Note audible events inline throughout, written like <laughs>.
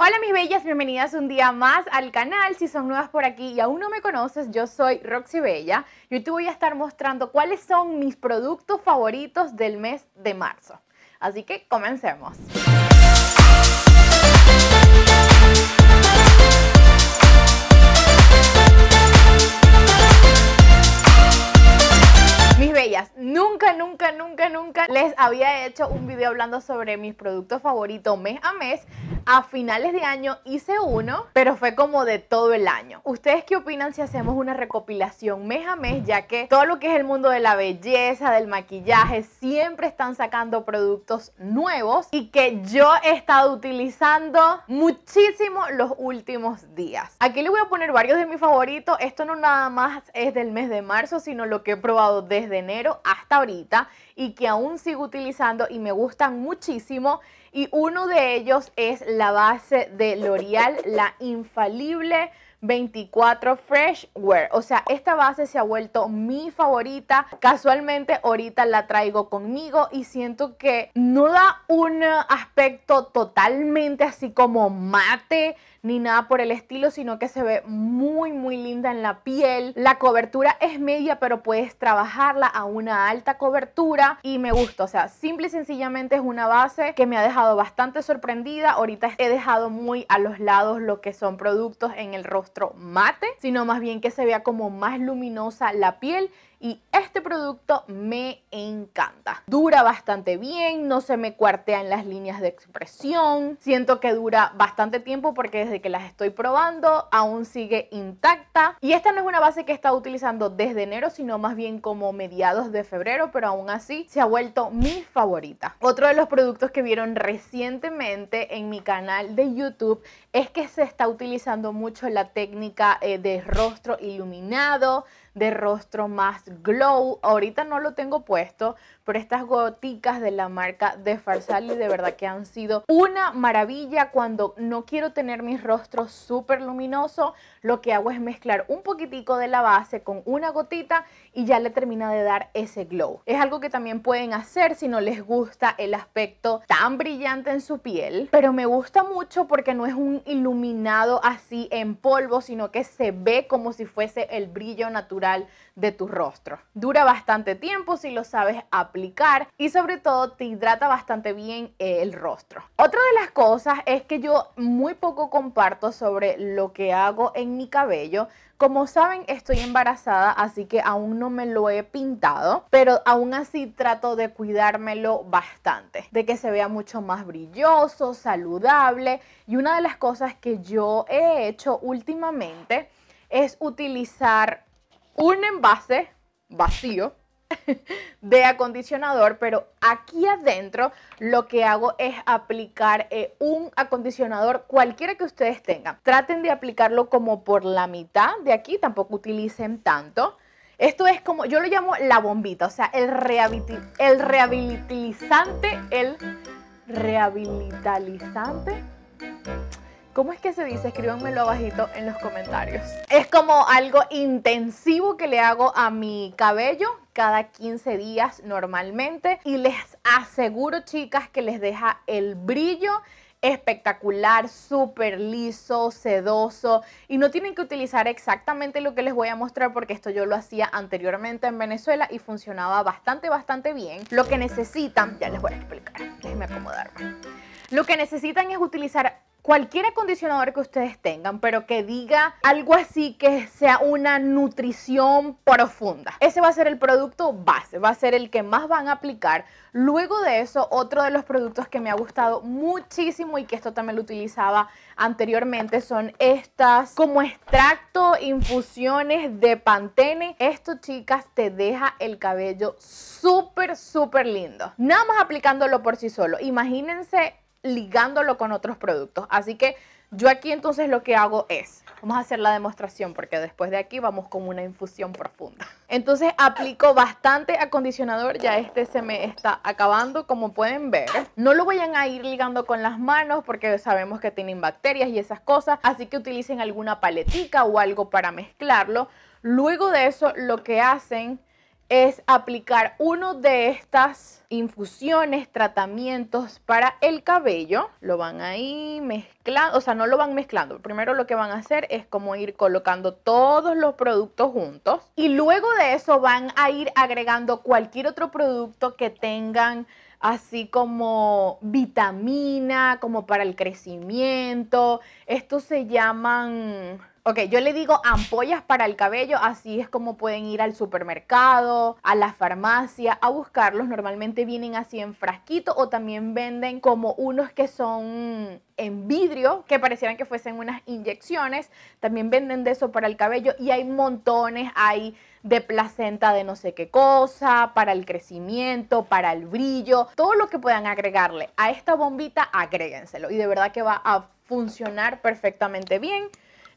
Hola mis bellas, bienvenidas un día más al canal. Si son nuevas por aquí y aún no me conoces, yo soy Roxy Bella y hoy te voy a estar mostrando cuáles son mis productos favoritos del mes de marzo. Así que comencemos. Mis Nunca, nunca, nunca, nunca les había hecho un video hablando sobre mis productos favoritos mes a mes. A finales de año hice uno, pero fue como de todo el año. ¿Ustedes qué opinan si hacemos una recopilación mes a mes? Ya que todo lo que es el mundo de la belleza, del maquillaje, siempre están sacando productos nuevos y que yo he estado utilizando muchísimo los últimos días. Aquí les voy a poner varios de mis favoritos. Esto no nada más es del mes de marzo, sino lo que he probado desde enero hasta ahorita y que aún sigo utilizando y me gustan muchísimo. Y uno de ellos es la base de L'Oreal, <laughs> la infalible 24 Fresh Wear. O sea, esta base se ha vuelto mi favorita. Casualmente ahorita la traigo conmigo y siento que no da un aspecto totalmente así como mate, ni nada por el estilo, sino que se ve muy, muy linda en la piel. La cobertura es media, pero puedes trabajarla a una alta cobertura y me gusta. O sea, simple y sencillamente es una base que me ha dejado bastante sorprendida. Ahorita he dejado muy a los lados lo que son productos en el rostro mate, sino más bien que se vea como más luminosa la piel y este producto me encanta. Dura bastante bien, no se me cuartean las líneas de expresión, siento que dura bastante tiempo porque desde que las estoy probando aún sigue intacta y esta no es una base que he estado utilizando desde enero sino más bien como mediados de febrero pero aún así se ha vuelto mi favorita. Otro de los productos que vieron recientemente en mi canal de YouTube es que se está utilizando mucho la técnica eh, de rostro iluminado, de rostro más glow. Ahorita no lo tengo puesto por estas goticas de la marca de Farsali de verdad que han sido una maravilla cuando no quiero tener mi rostro súper luminoso, lo que hago es mezclar un poquitico de la base con una gotita y ya le termina de dar ese glow. Es algo que también pueden hacer si no les gusta el aspecto tan brillante en su piel, pero me gusta mucho porque no es un iluminado así en polvo, sino que se ve como si fuese el brillo natural de tu rostro. Dura bastante tiempo si lo sabes aplicar y sobre todo te hidrata bastante bien eh, el rostro. Otra de las cosas es que yo muy poco comparto sobre lo que hago en mi cabello. Como saben, estoy embarazada, así que aún no me lo he pintado, pero aún así trato de cuidármelo bastante, de que se vea mucho más brilloso, saludable. Y una de las cosas que yo he hecho últimamente es utilizar un envase vacío <laughs> de acondicionador, pero aquí adentro lo que hago es aplicar eh, un acondicionador cualquiera que ustedes tengan. Traten de aplicarlo como por la mitad de aquí, tampoco utilicen tanto. Esto es como, yo lo llamo la bombita, o sea, el, rehabilit el rehabilitizante, el rehabilitalizante ¿Cómo es que se dice? Escríbanmelo abajito en los comentarios. Es como algo intensivo que le hago a mi cabello cada 15 días normalmente y les aseguro chicas que les deja el brillo espectacular, súper liso, sedoso y no tienen que utilizar exactamente lo que les voy a mostrar porque esto yo lo hacía anteriormente en Venezuela y funcionaba bastante, bastante bien. Lo que necesitan, ya les voy a explicar, déjenme acomodarme. Lo que necesitan es utilizar cualquier acondicionador que ustedes tengan, pero que diga algo así que sea una nutrición profunda. Ese va a ser el producto base, va a ser el que más van a aplicar. Luego de eso, otro de los productos que me ha gustado muchísimo y que esto también lo utilizaba anteriormente son estas como extracto, infusiones de pantene. Esto, chicas, te deja el cabello súper, súper lindo. Nada más aplicándolo por sí solo. Imagínense ligándolo con otros productos. Así que yo aquí entonces lo que hago es, vamos a hacer la demostración porque después de aquí vamos con una infusión profunda. Entonces aplico bastante acondicionador, ya este se me está acabando como pueden ver. No lo vayan a ir ligando con las manos porque sabemos que tienen bacterias y esas cosas, así que utilicen alguna paletica o algo para mezclarlo. Luego de eso lo que hacen es aplicar uno de estas infusiones, tratamientos para el cabello. Lo van a ir mezclando, o sea, no lo van mezclando. Primero lo que van a hacer es como ir colocando todos los productos juntos y luego de eso van a ir agregando cualquier otro producto que tengan así como vitamina, como para el crecimiento. Estos se llaman... Ok, yo le digo ampollas para el cabello, así es como pueden ir al supermercado, a la farmacia, a buscarlos. Normalmente vienen así en frasquito o también venden como unos que son en vidrio que parecieran que fuesen unas inyecciones. También venden de eso para el cabello y hay montones, hay de placenta de no sé qué cosa, para el crecimiento, para el brillo, todo lo que puedan agregarle a esta bombita, agréguenselo y de verdad que va a funcionar perfectamente bien.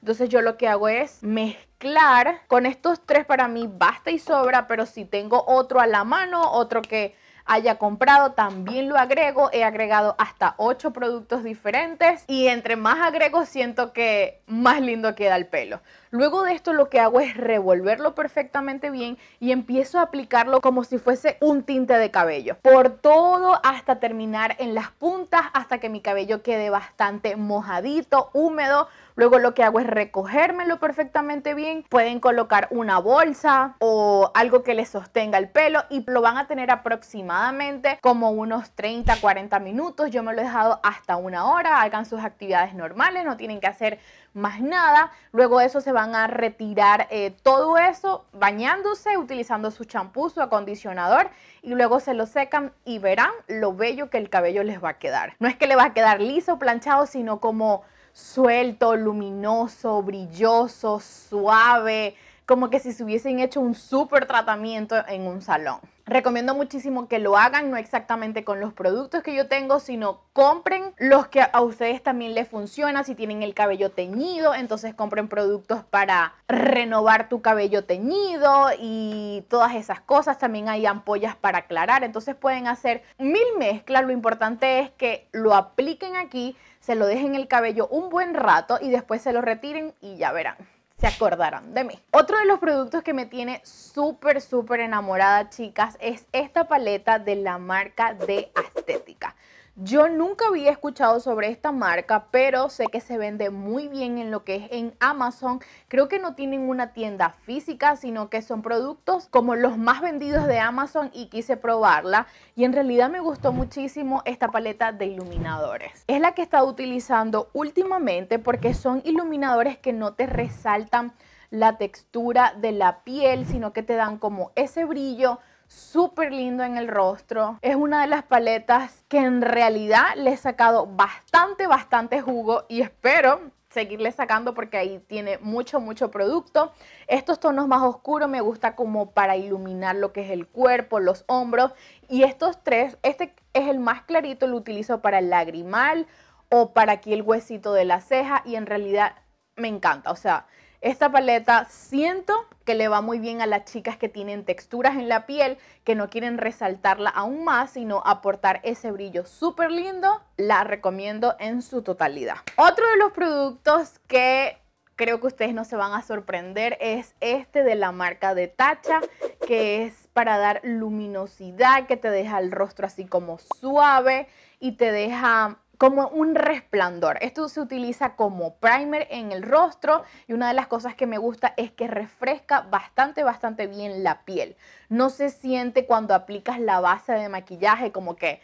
Entonces yo lo que hago es mezclar, con estos tres para mí basta y sobra, pero si tengo otro a la mano, otro que haya comprado, también lo agrego. He agregado hasta 8 productos diferentes y entre más agrego siento que más lindo queda el pelo. Luego de esto lo que hago es revolverlo perfectamente bien y empiezo a aplicarlo como si fuese un tinte de cabello. Por todo hasta terminar en las puntas, hasta que mi cabello quede bastante mojadito, húmedo Luego lo que hago es recogérmelo perfectamente bien. Pueden colocar una bolsa o algo que les sostenga el pelo y lo van a tener aproximadamente como unos 30, 40 minutos. Yo me lo he dejado hasta una hora. Hagan sus actividades normales, no tienen que hacer más nada. Luego de eso se van a retirar eh, todo eso bañándose, utilizando su champú, su acondicionador y luego se lo secan y verán lo bello que el cabello les va a quedar. No es que le va a quedar liso, planchado, sino como suelto, luminoso, brilloso, suave, como que si se hubiesen hecho un súper tratamiento en un salón recomiendo muchísimo que lo hagan, no exactamente con los productos que yo tengo, sino compren los que a ustedes también les funciona. Si tienen el cabello teñido, entonces compren productos para renovar tu cabello teñido y todas esas cosas. También hay ampollas para aclarar, entonces pueden hacer mil mezclas. Lo importante es que lo apliquen aquí, se lo dejen el cabello un buen rato y después se lo retiren y ya verán se acordaron de mí. Otro de los productos que me tiene súper, súper enamorada, chicas, es esta paleta de la marca de Astética. Yo nunca había escuchado sobre esta marca, pero sé que se vende muy bien en lo que es en Amazon. Creo que no tienen una tienda física, sino que son productos como los más vendidos de Amazon y quise probarla. Y en realidad me gustó muchísimo esta paleta de iluminadores. Es la que he estado utilizando últimamente porque son iluminadores que no te resaltan la textura de la piel, sino que te dan como ese brillo súper lindo en el rostro. Es una de las paletas que en realidad le he sacado bastante, bastante jugo y espero seguirle sacando porque ahí tiene mucho, mucho producto. Estos tonos más oscuros me gusta como para iluminar lo que es el cuerpo, los hombros. Y estos tres, este es el más clarito, lo utilizo para el lagrimal o para aquí el huesito de la ceja y en realidad me encanta. O sea, esta paleta siento que le va muy bien a las chicas que tienen texturas en la piel, que no quieren resaltarla aún más, sino aportar ese brillo súper lindo. La recomiendo en su totalidad. Otro de los productos que creo que ustedes no se van a sorprender es este de la marca de Tacha, que es para dar luminosidad, que te deja el rostro así como suave y te deja como un resplandor. Esto se utiliza como primer en el rostro y una de las cosas que me gusta es que refresca bastante, bastante bien la piel. No se siente cuando aplicas la base de maquillaje como que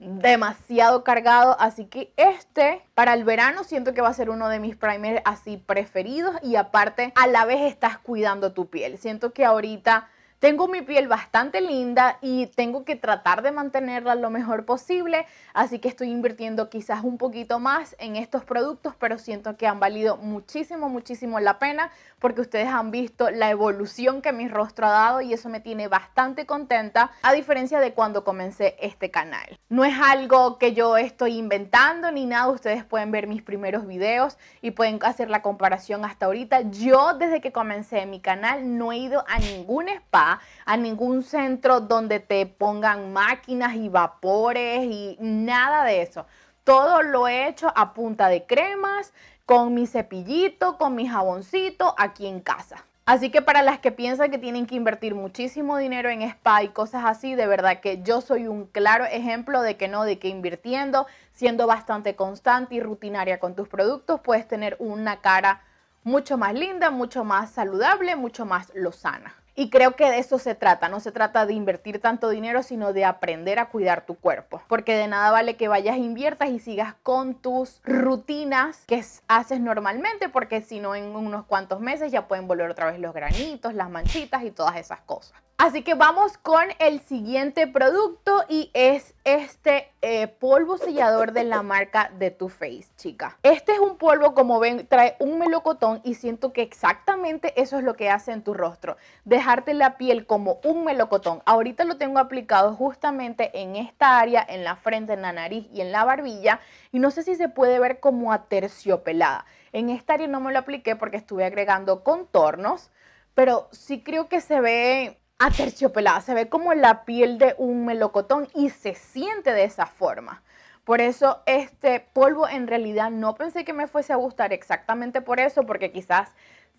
demasiado cargado, así que este para el verano siento que va a ser uno de mis primers así preferidos y aparte a la vez estás cuidando tu piel. Siento que ahorita tengo mi piel bastante linda y tengo que tratar de mantenerla lo mejor posible, así que estoy invirtiendo quizás un poquito más en estos productos, pero siento que han valido muchísimo, muchísimo la pena porque ustedes han visto la evolución que mi rostro ha dado y eso me tiene bastante contenta, a diferencia de cuando comencé este canal. No es algo que yo estoy inventando ni nada, ustedes pueden ver mis primeros videos y pueden hacer la comparación hasta ahorita. Yo desde que comencé mi canal no he ido a ningún spa a ningún centro donde te pongan máquinas y vapores y nada de eso. Todo lo he hecho a punta de cremas, con mi cepillito, con mi jaboncito, aquí en casa. Así que para las que piensan que tienen que invertir muchísimo dinero en spa y cosas así, de verdad que yo soy un claro ejemplo de que no, de que invirtiendo, siendo bastante constante y rutinaria con tus productos, puedes tener una cara mucho más linda, mucho más saludable, mucho más lozana. Y creo que de eso se trata, no se trata de invertir tanto dinero, sino de aprender a cuidar tu cuerpo, porque de nada vale que vayas, e inviertas y sigas con tus rutinas que haces normalmente, porque si no en unos cuantos meses ya pueden volver otra vez los granitos, las manchitas y todas esas cosas. Así que vamos con el siguiente producto y es este eh, polvo sellador de la marca de Too Faced, chica. Este es un polvo, como ven, trae un melocotón y siento que exactamente eso es lo que hace en tu rostro. Dejarte la piel como un melocotón. Ahorita lo tengo aplicado justamente en esta área, en la frente, en la nariz y en la barbilla. Y no sé si se puede ver como aterciopelada. En esta área no me lo apliqué porque estuve agregando contornos. Pero sí creo que se ve aterciopelada, se ve como la piel de un melocotón y se siente de esa forma. Por eso este polvo en realidad no pensé que me fuese a gustar exactamente por eso, porque quizás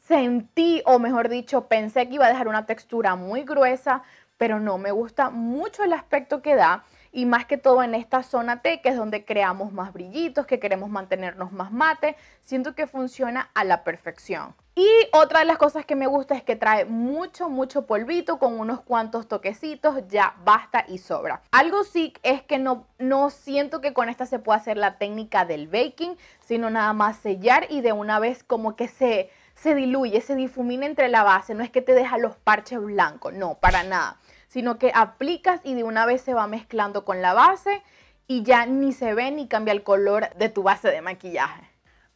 sentí, o mejor dicho, pensé que iba a dejar una textura muy gruesa, pero no, me gusta mucho el aspecto que da y más que todo en esta zona T, que es donde creamos más brillitos, que queremos mantenernos más mate, siento que funciona a la perfección. Y otra de las cosas que me gusta es que trae mucho, mucho polvito con unos cuantos toquecitos, ya basta y sobra. Algo sí es que no, no siento que con esta se pueda hacer la técnica del baking, sino nada más sellar y de una vez como que se, se diluye, se difumina entre la base, no es que te deja los parches blancos, no, para nada, sino que aplicas y de una vez se va mezclando con la base y ya ni se ve ni cambia el color de tu base de maquillaje.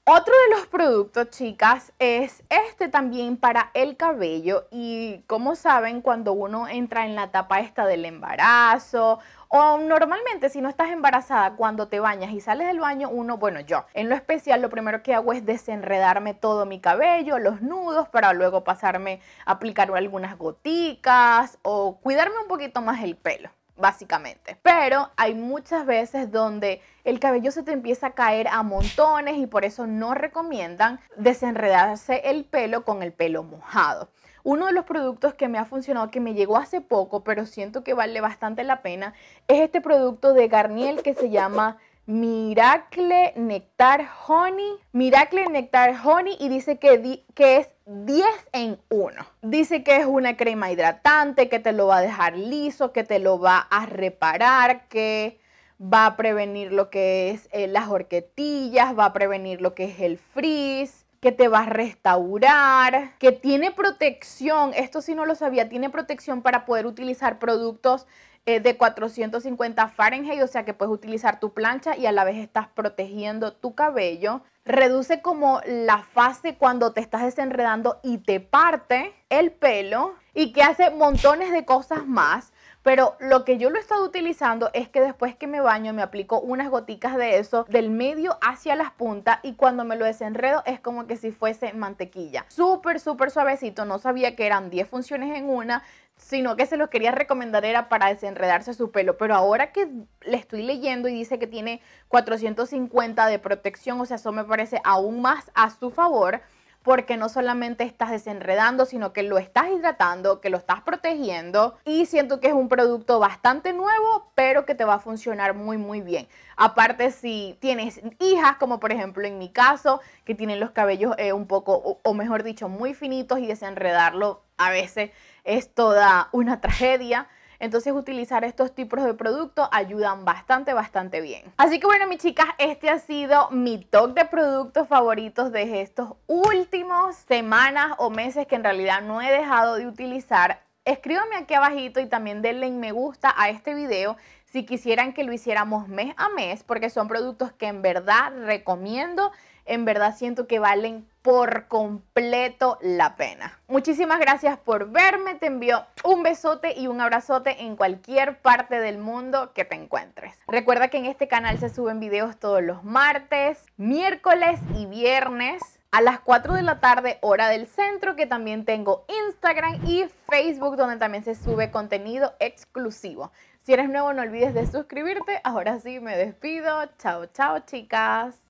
Otro de los productos, chicas, es este también para el cabello y como saben, cuando uno entra en la etapa esta del embarazo o normalmente si no estás embarazada, cuando te bañas y sales del baño, uno, bueno, yo en lo especial lo primero que hago es desenredarme todo mi cabello, los nudos, para luego pasarme a aplicar algunas goticas o cuidarme un poquito más el pelo básicamente. Pero hay muchas veces donde el cabello se te empieza a caer a montones y por eso no recomiendan desenredarse el pelo con el pelo mojado. Uno de los productos que me ha funcionado, que me llegó hace poco, pero siento que vale bastante la pena, es este producto de Garniel que se llama Miracle Nectar Honey. Miracle Nectar Honey y dice que, es 10 en 1. Dice que es una crema hidratante, que te lo va a dejar liso, que te lo va a reparar, que va a prevenir lo que es eh, las horquetillas, va a prevenir lo que es el frizz que te va a restaurar, que tiene protección, esto sí no lo sabía, tiene protección para poder utilizar productos eh, de 450 Fahrenheit, o sea que puedes utilizar tu plancha y a la vez estás protegiendo tu cabello. Reduce como la fase cuando te estás desenredando y te parte el pelo y que hace montones de cosas más. Pero lo que yo lo he estado utilizando es que después que me baño me aplico unas goticas de eso del medio hacia las puntas y cuando me lo desenredo es como que si fuese mantequilla. Súper, súper suavecito. No sabía que eran 10 funciones en una sino que se lo quería recomendar era para desenredarse su pelo. Pero ahora que le estoy leyendo y dice que tiene 450 de protección, o sea, eso me parece aún más a su favor porque no solamente estás desenredando, sino que lo estás hidratando, que lo estás protegiendo y siento que es un producto bastante nuevo, pero que te va a funcionar muy muy bien. Aparte si tienes hijas, como por ejemplo en mi caso, que tienen los cabellos eh, un poco, o, o mejor dicho, muy finitos y desenredarlo a veces es toda una tragedia. Entonces utilizar estos tipos de productos ayudan bastante, bastante bien. Así que bueno, mis chicas, este ha sido mi top de productos favoritos de estos últimos semanas o meses que en realidad no he dejado de utilizar. Escríbanme aquí abajito y también denle me gusta a este video si quisieran que lo hiciéramos mes a mes porque son productos que en verdad recomiendo en verdad siento que valen por completo la pena. Muchísimas gracias por verme, te envío un besote y un abrazote en cualquier parte del mundo que te encuentres. Recuerda que en este canal se suben videos todos los martes, miércoles y viernes a las 4 de la tarde hora del centro que también tengo Instagram y Facebook donde también se sube contenido exclusivo. Si eres nuevo no olvides de suscribirte. Ahora sí me despido. Chao, chao chicas.